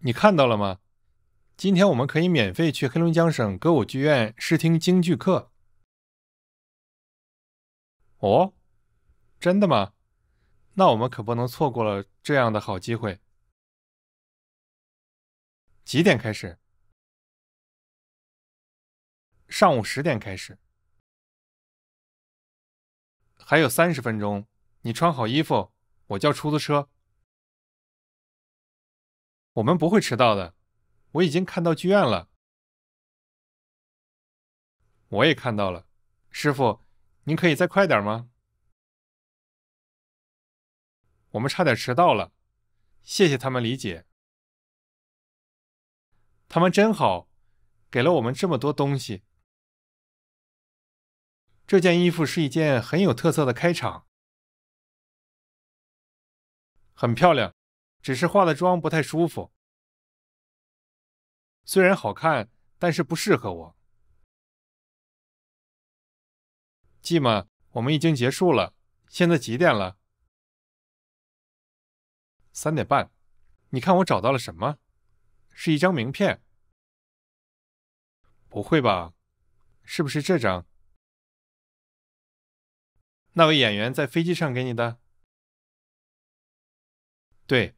你看到了吗？今天我们可以免费去黑龙江省歌舞剧院试听京剧课。哦，真的吗？那我们可不能错过了这样的好机会。几点开始？上午十点开始。还有三十分钟，你穿好衣服，我叫出租车。我们不会迟到的，我已经看到剧院了。我也看到了，师傅，您可以再快点吗？我们差点迟到了，谢谢他们理解。他们真好，给了我们这么多东西。这件衣服是一件很有特色的开场，很漂亮。只是化的妆不太舒服，虽然好看，但是不适合我。季妈，我们已经结束了，现在几点了？三点半。你看我找到了什么？是一张名片。不会吧？是不是这张？那位演员在飞机上给你的？对。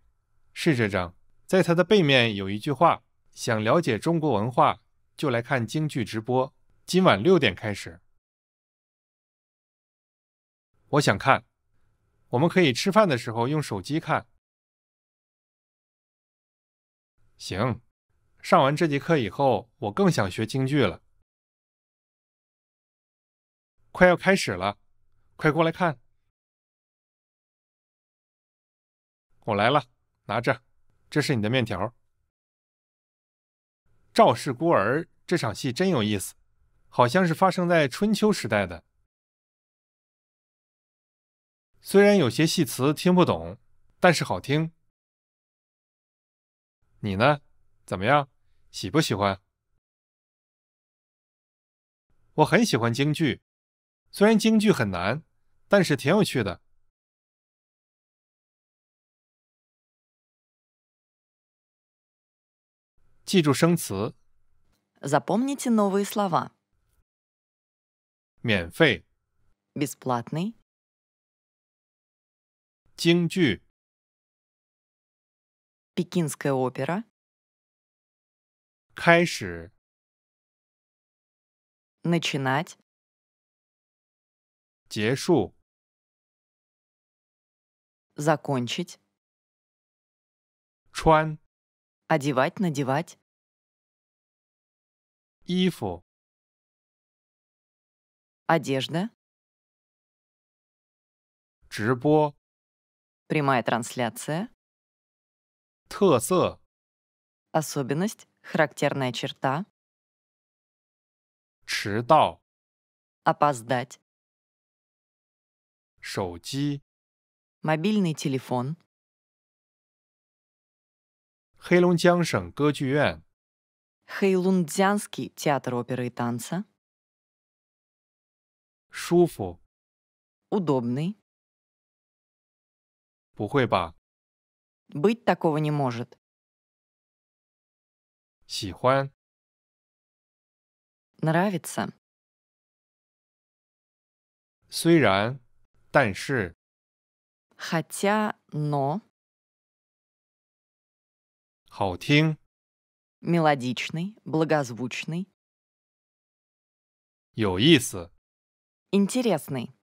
是这张，在它的背面有一句话：“想了解中国文化，就来看京剧直播。今晚六点开始。”我想看，我们可以吃饭的时候用手机看。行，上完这节课以后，我更想学京剧了。快要开始了，快过来看。我来了。拿着，这是你的面条。赵氏孤儿这场戏真有意思，好像是发生在春秋时代的。虽然有些戏词听不懂，但是好听。你呢？怎么样？喜不喜欢？我很喜欢京剧，虽然京剧很难，但是挺有趣的。记住生词。Запомните новые слова. 免费、Бесплатный, 京剧、пекинская опера, 开始、начинать, 结束、закончить, 穿、Одевать, надевать. Ифо. Одежда. Чжибо. Прямая трансляция. Тхосе. Особенность, характерная черта. Чидао. Опоздать. Шоуди. Мобильный телефон. 黑龙江省歌剧院、Хэйлундзянский театр оперы и танца, 舒服，удобный, 不会吧？быть такого не может, 喜欢，нравится, 虽然，但是，хотя, но, 好听。Мелодичный, благозвучный. 有意思。Интересный.